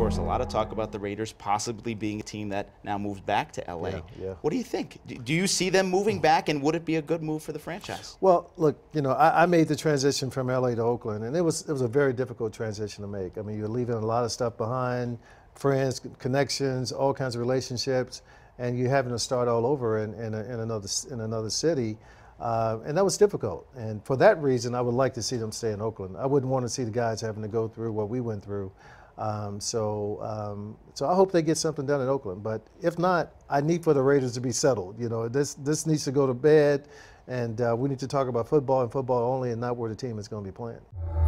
course, a lot of talk about the Raiders possibly being a team that now moves back to LA. Yeah, yeah. What do you think? Do you see them moving back, and would it be a good move for the franchise? Well, look, you know, I, I made the transition from LA to Oakland, and it was it was a very difficult transition to make. I mean, you're leaving a lot of stuff behind, friends, connections, all kinds of relationships, and you're having to start all over in, in, a, in another in another city. Uh, and that was difficult. And for that reason, I would like to see them stay in Oakland. I wouldn't want to see the guys having to go through what we went through um, so, um, so I hope they get something done in Oakland. But if not, I need for the Raiders to be settled. You know, this this needs to go to bed, and uh, we need to talk about football and football only, and not where the team is going to be playing.